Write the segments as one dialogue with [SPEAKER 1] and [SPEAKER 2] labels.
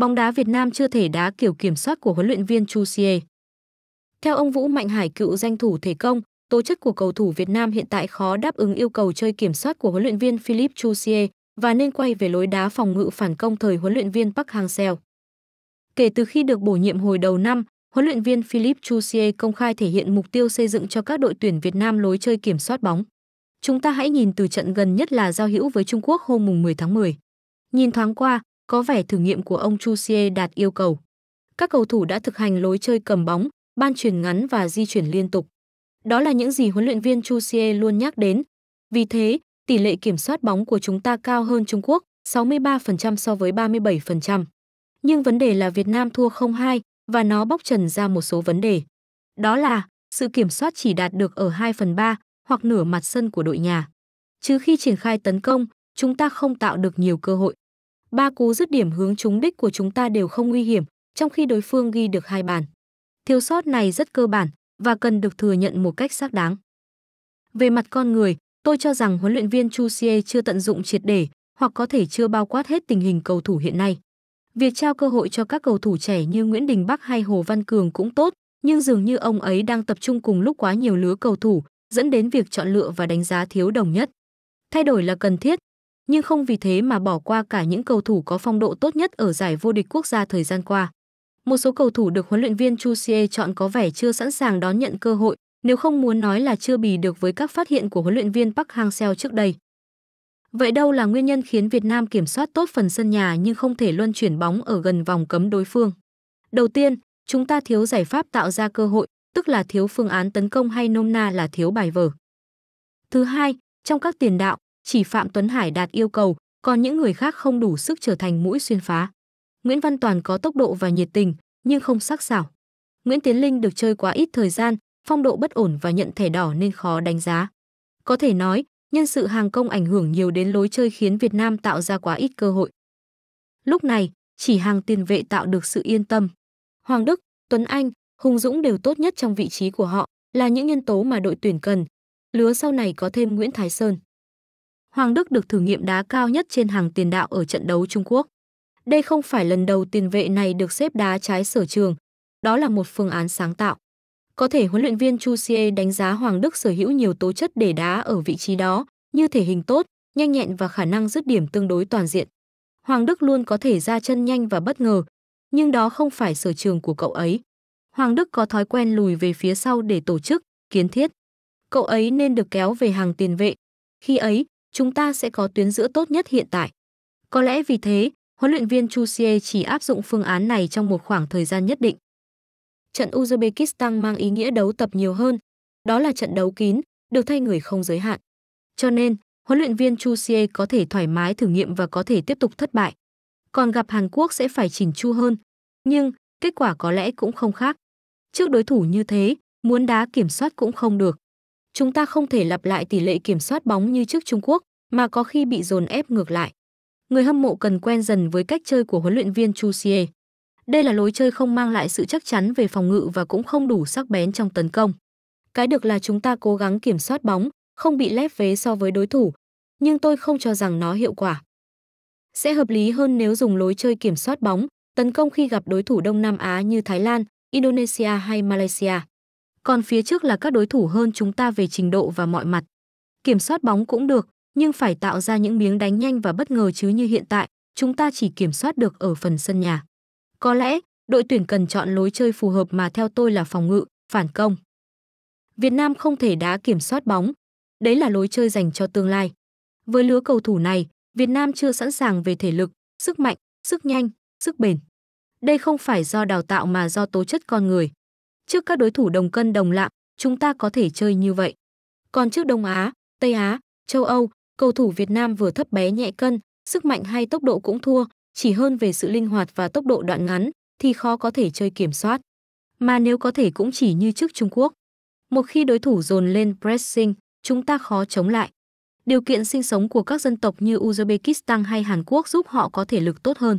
[SPEAKER 1] bóng đá Việt Nam chưa thể đá kiểu kiểm soát của huấn luyện viên Chu Xie. Theo ông Vũ Mạnh Hải cựu danh thủ thể công, tố chất của cầu thủ Việt Nam hiện tại khó đáp ứng yêu cầu chơi kiểm soát của huấn luyện viên Philip Chu Xie và nên quay về lối đá phòng ngự phản công thời huấn luyện viên Park Hang-seo. Kể từ khi được bổ nhiệm hồi đầu năm, huấn luyện viên Philip Chu Xie công khai thể hiện mục tiêu xây dựng cho các đội tuyển Việt Nam lối chơi kiểm soát bóng. Chúng ta hãy nhìn từ trận gần nhất là giao hữu với Trung Quốc hôm mùng 10 tháng 10. Nhìn thoáng qua, có vẻ thử nghiệm của ông Chusie đạt yêu cầu. Các cầu thủ đã thực hành lối chơi cầm bóng, ban truyền ngắn và di chuyển liên tục. Đó là những gì huấn luyện viên Chusie luôn nhắc đến. Vì thế, tỷ lệ kiểm soát bóng của chúng ta cao hơn Trung Quốc, 63% so với 37%. Nhưng vấn đề là Việt Nam thua 0-2 và nó bóc trần ra một số vấn đề. Đó là sự kiểm soát chỉ đạt được ở 2 phần 3 hoặc nửa mặt sân của đội nhà. Chứ khi triển khai tấn công, chúng ta không tạo được nhiều cơ hội. Ba cú dứt điểm hướng trúng đích của chúng ta đều không nguy hiểm, trong khi đối phương ghi được hai bàn. Thiếu sót này rất cơ bản và cần được thừa nhận một cách xác đáng. Về mặt con người, tôi cho rằng huấn luyện viên Chu Xie chưa tận dụng triệt để hoặc có thể chưa bao quát hết tình hình cầu thủ hiện nay. Việc trao cơ hội cho các cầu thủ trẻ như Nguyễn Đình Bắc hay Hồ Văn Cường cũng tốt, nhưng dường như ông ấy đang tập trung cùng lúc quá nhiều lứa cầu thủ, dẫn đến việc chọn lựa và đánh giá thiếu đồng nhất. Thay đổi là cần thiết, nhưng không vì thế mà bỏ qua cả những cầu thủ có phong độ tốt nhất ở giải vô địch quốc gia thời gian qua. Một số cầu thủ được huấn luyện viên Chu Xie chọn có vẻ chưa sẵn sàng đón nhận cơ hội, nếu không muốn nói là chưa bì được với các phát hiện của huấn luyện viên Park Hang-seo trước đây. Vậy đâu là nguyên nhân khiến Việt Nam kiểm soát tốt phần sân nhà nhưng không thể luân chuyển bóng ở gần vòng cấm đối phương? Đầu tiên, chúng ta thiếu giải pháp tạo ra cơ hội, tức là thiếu phương án tấn công hay nôm na là thiếu bài vở. Thứ hai, trong các tiền đạo, chỉ Phạm Tuấn Hải đạt yêu cầu, còn những người khác không đủ sức trở thành mũi xuyên phá. Nguyễn Văn Toàn có tốc độ và nhiệt tình, nhưng không sắc sảo. Nguyễn Tiến Linh được chơi quá ít thời gian, phong độ bất ổn và nhận thẻ đỏ nên khó đánh giá. Có thể nói, nhân sự hàng công ảnh hưởng nhiều đến lối chơi khiến Việt Nam tạo ra quá ít cơ hội. Lúc này, chỉ hàng tiền vệ tạo được sự yên tâm. Hoàng Đức, Tuấn Anh, Hùng Dũng đều tốt nhất trong vị trí của họ, là những nhân tố mà đội tuyển cần. Lứa sau này có thêm Nguyễn Thái Sơn. Hoàng Đức được thử nghiệm đá cao nhất trên hàng tiền đạo ở trận đấu Trung Quốc. Đây không phải lần đầu tiền vệ này được xếp đá trái sở trường, đó là một phương án sáng tạo. Có thể huấn luyện viên Chu Sie đánh giá Hoàng Đức sở hữu nhiều tố chất để đá ở vị trí đó, như thể hình tốt, nhanh nhẹn và khả năng dứt điểm tương đối toàn diện. Hoàng Đức luôn có thể ra chân nhanh và bất ngờ, nhưng đó không phải sở trường của cậu ấy. Hoàng Đức có thói quen lùi về phía sau để tổ chức, kiến thiết. Cậu ấy nên được kéo về hàng tiền vệ. Khi ấy, chúng ta sẽ có tuyến giữa tốt nhất hiện tại. Có lẽ vì thế, huấn luyện viên Chu Xie chỉ áp dụng phương án này trong một khoảng thời gian nhất định. Trận Uzbekistan mang ý nghĩa đấu tập nhiều hơn, đó là trận đấu kín, được thay người không giới hạn. Cho nên, huấn luyện viên Chu Xie có thể thoải mái thử nghiệm và có thể tiếp tục thất bại. Còn gặp Hàn Quốc sẽ phải chỉnh chu hơn, nhưng kết quả có lẽ cũng không khác. Trước đối thủ như thế, muốn đá kiểm soát cũng không được chúng ta không thể lặp lại tỷ lệ kiểm soát bóng như trước Trung Quốc, mà có khi bị dồn ép ngược lại. Người hâm mộ cần quen dần với cách chơi của huấn luyện viên Chu Xie. Đây là lối chơi không mang lại sự chắc chắn về phòng ngự và cũng không đủ sắc bén trong tấn công. Cái được là chúng ta cố gắng kiểm soát bóng, không bị lép vế so với đối thủ, nhưng tôi không cho rằng nó hiệu quả. Sẽ hợp lý hơn nếu dùng lối chơi kiểm soát bóng, tấn công khi gặp đối thủ Đông Nam Á như Thái Lan, Indonesia hay Malaysia còn phía trước là các đối thủ hơn chúng ta về trình độ và mọi mặt. Kiểm soát bóng cũng được, nhưng phải tạo ra những miếng đánh nhanh và bất ngờ chứ như hiện tại, chúng ta chỉ kiểm soát được ở phần sân nhà. Có lẽ, đội tuyển cần chọn lối chơi phù hợp mà theo tôi là phòng ngự, phản công. Việt Nam không thể đá kiểm soát bóng, đấy là lối chơi dành cho tương lai. Với lứa cầu thủ này, Việt Nam chưa sẵn sàng về thể lực, sức mạnh, sức nhanh, sức bền. Đây không phải do đào tạo mà do tố chất con người. Trước các đối thủ đồng cân đồng lạng, chúng ta có thể chơi như vậy. Còn trước Đông Á, Tây Á, châu Âu, cầu thủ Việt Nam vừa thấp bé nhẹ cân, sức mạnh hay tốc độ cũng thua, chỉ hơn về sự linh hoạt và tốc độ đoạn ngắn thì khó có thể chơi kiểm soát. Mà nếu có thể cũng chỉ như trước Trung Quốc. Một khi đối thủ dồn lên pressing, chúng ta khó chống lại. Điều kiện sinh sống của các dân tộc như Uzbekistan hay Hàn Quốc giúp họ có thể lực tốt hơn.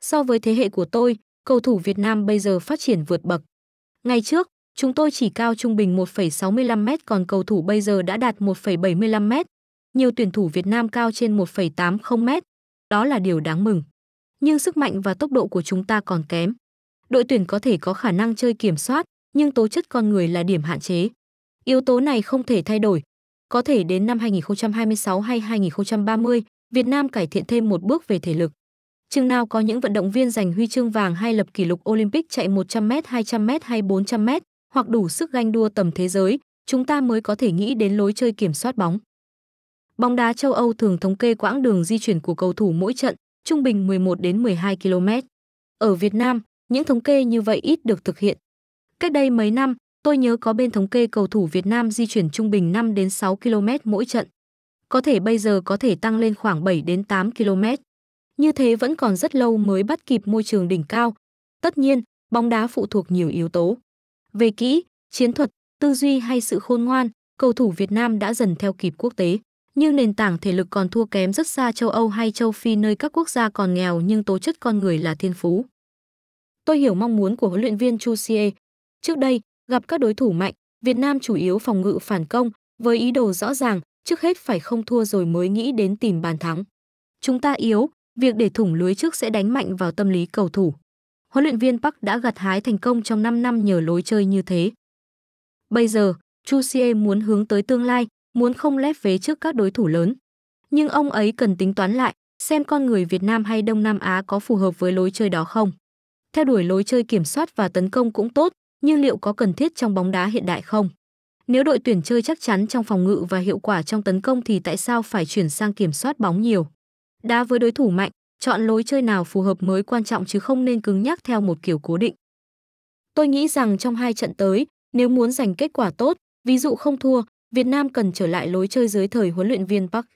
[SPEAKER 1] So với thế hệ của tôi, cầu thủ Việt Nam bây giờ phát triển vượt bậc. Ngày trước, chúng tôi chỉ cao trung bình 1,65m còn cầu thủ bây giờ đã đạt 1,75m. Nhiều tuyển thủ Việt Nam cao trên 1,80m. Đó là điều đáng mừng. Nhưng sức mạnh và tốc độ của chúng ta còn kém. Đội tuyển có thể có khả năng chơi kiểm soát, nhưng tố chất con người là điểm hạn chế. Yếu tố này không thể thay đổi. Có thể đến năm 2026 hay 2030, Việt Nam cải thiện thêm một bước về thể lực chừng nào có những vận động viên giành huy chương vàng hay lập kỷ lục Olympic chạy 100m, 200m hay 400m, hoặc đủ sức ganh đua tầm thế giới, chúng ta mới có thể nghĩ đến lối chơi kiểm soát bóng. Bóng đá châu Âu thường thống kê quãng đường di chuyển của cầu thủ mỗi trận, trung bình 11 đến 12 km. Ở Việt Nam, những thống kê như vậy ít được thực hiện. Cách đây mấy năm, tôi nhớ có bên thống kê cầu thủ Việt Nam di chuyển trung bình 5 đến 6 km mỗi trận. Có thể bây giờ có thể tăng lên khoảng 7 đến 8 km. Như thế vẫn còn rất lâu mới bắt kịp môi trường đỉnh cao. Tất nhiên, bóng đá phụ thuộc nhiều yếu tố. Về kỹ, chiến thuật, tư duy hay sự khôn ngoan, cầu thủ Việt Nam đã dần theo kịp quốc tế. Nhưng nền tảng thể lực còn thua kém rất xa châu Âu hay châu Phi nơi các quốc gia còn nghèo nhưng tố chất con người là thiên phú. Tôi hiểu mong muốn của huấn luyện viên Chu Xie. Trước đây, gặp các đối thủ mạnh, Việt Nam chủ yếu phòng ngự phản công với ý đồ rõ ràng, trước hết phải không thua rồi mới nghĩ đến tìm bàn thắng. Chúng ta yếu, Việc để thủng lưới trước sẽ đánh mạnh vào tâm lý cầu thủ. Huấn luyện viên Park đã gặt hái thành công trong 5 năm nhờ lối chơi như thế. Bây giờ, Chu Sie muốn hướng tới tương lai, muốn không lép vế trước các đối thủ lớn. Nhưng ông ấy cần tính toán lại, xem con người Việt Nam hay Đông Nam Á có phù hợp với lối chơi đó không. Theo đuổi lối chơi kiểm soát và tấn công cũng tốt, nhưng liệu có cần thiết trong bóng đá hiện đại không? Nếu đội tuyển chơi chắc chắn trong phòng ngự và hiệu quả trong tấn công thì tại sao phải chuyển sang kiểm soát bóng nhiều? Đá với đối thủ mạnh, chọn lối chơi nào phù hợp mới quan trọng chứ không nên cứng nhắc theo một kiểu cố định. Tôi nghĩ rằng trong hai trận tới, nếu muốn giành kết quả tốt, ví dụ không thua, Việt Nam cần trở lại lối chơi dưới thời huấn luyện viên Park.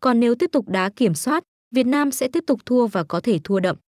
[SPEAKER 1] Còn nếu tiếp tục đá kiểm soát, Việt Nam sẽ tiếp tục thua và có thể thua đậm.